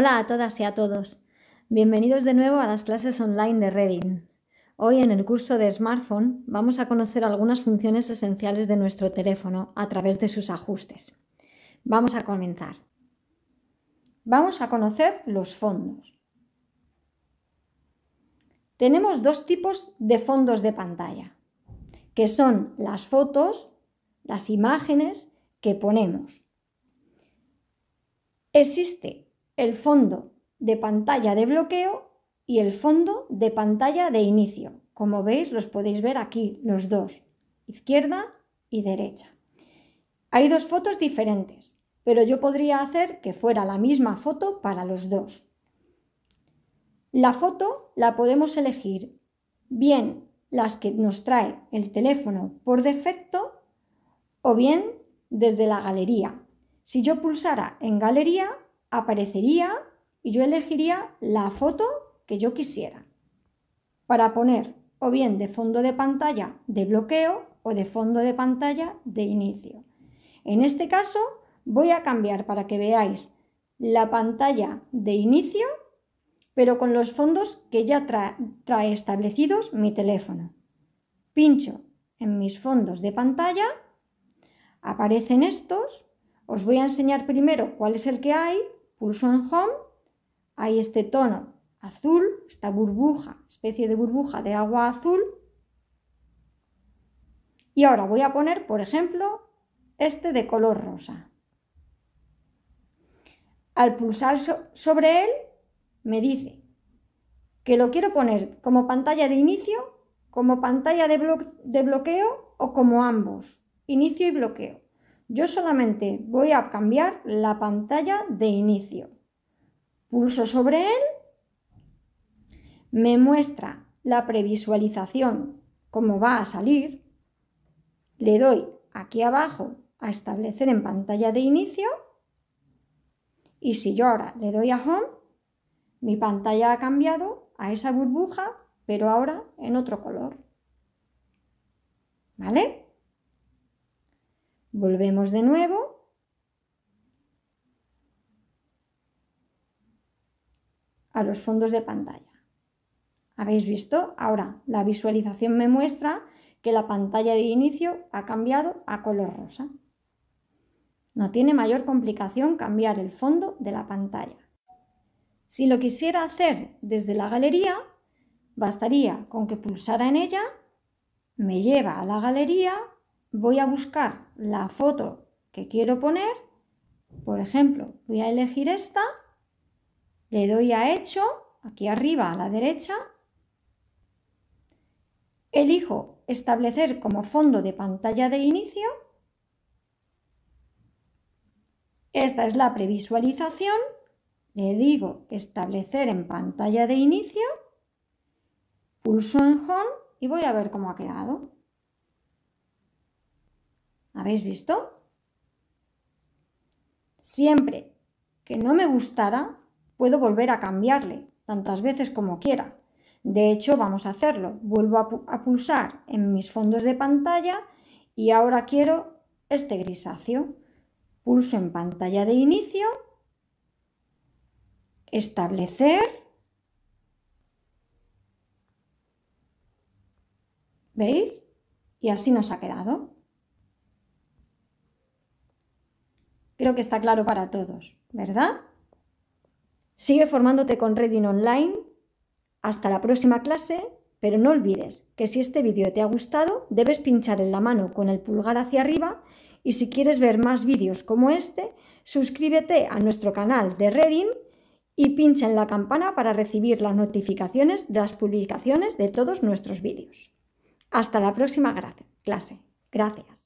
Hola a todas y a todos. Bienvenidos de nuevo a las clases online de Reading. Hoy en el curso de smartphone vamos a conocer algunas funciones esenciales de nuestro teléfono a través de sus ajustes. Vamos a comenzar. Vamos a conocer los fondos. Tenemos dos tipos de fondos de pantalla, que son las fotos, las imágenes que ponemos. Existe el fondo de pantalla de bloqueo y el fondo de pantalla de inicio. Como veis, los podéis ver aquí, los dos, izquierda y derecha. Hay dos fotos diferentes, pero yo podría hacer que fuera la misma foto para los dos. La foto la podemos elegir bien las que nos trae el teléfono por defecto o bien desde la galería. Si yo pulsara en galería, aparecería y yo elegiría la foto que yo quisiera para poner o bien de fondo de pantalla de bloqueo o de fondo de pantalla de inicio. En este caso voy a cambiar para que veáis la pantalla de inicio, pero con los fondos que ya trae, establecidos mi teléfono. Pincho en mis fondos de pantalla, aparecen estos, os voy a enseñar primero cuál es el que hay Pulso en home, hay este tono azul, esta burbuja, especie de burbuja de agua azul. Y ahora voy a poner, por ejemplo, este de color rosa. Al pulsar sobre él, me dice que lo quiero poner como pantalla de inicio, como pantalla de bloqueo o como ambos, inicio y bloqueo. Yo solamente voy a cambiar la pantalla de inicio. Pulso sobre él, me muestra la previsualización, cómo va a salir. Le doy aquí abajo a establecer en pantalla de inicio. Y si yo ahora le doy a Home, mi pantalla ha cambiado a esa burbuja, pero ahora en otro color. ¿Vale? Volvemos de nuevo. a los fondos de pantalla. ¿Habéis visto? Ahora la visualización me muestra que la pantalla de inicio ha cambiado a color rosa. No tiene mayor complicación cambiar el fondo de la pantalla. Si lo quisiera hacer desde la galería, bastaría con que pulsara en ella, me lleva a la galería voy a buscar la foto que quiero poner. Por ejemplo, voy a elegir esta, le doy a hecho, aquí arriba a la derecha, elijo establecer como fondo de pantalla de inicio. Esta es la previsualización, le digo establecer en pantalla de inicio, pulso en home y voy a ver cómo ha quedado. ¿Habéis visto? Siempre que no me gustara, puedo volver a cambiarle tantas veces como quiera. De hecho, vamos a hacerlo. Vuelvo a, pulsar en mis fondos de pantalla y ahora quiero este grisáceo. Pulso en pantalla de inicio, establecer, ¿veis? Y así nos ha quedado. Creo que está claro para todos, ¿verdad? Sigue formándote con Reading Online. Hasta la próxima clase, pero no olvides que si este vídeo te ha gustado, debes pinchar en la mano con el pulgar hacia arriba y si quieres ver más vídeos como este, suscríbete a nuestro canal de Reading y pincha en la campana para recibir las notificaciones de las publicaciones de todos nuestros vídeos. Hasta la próxima clase. Gracias.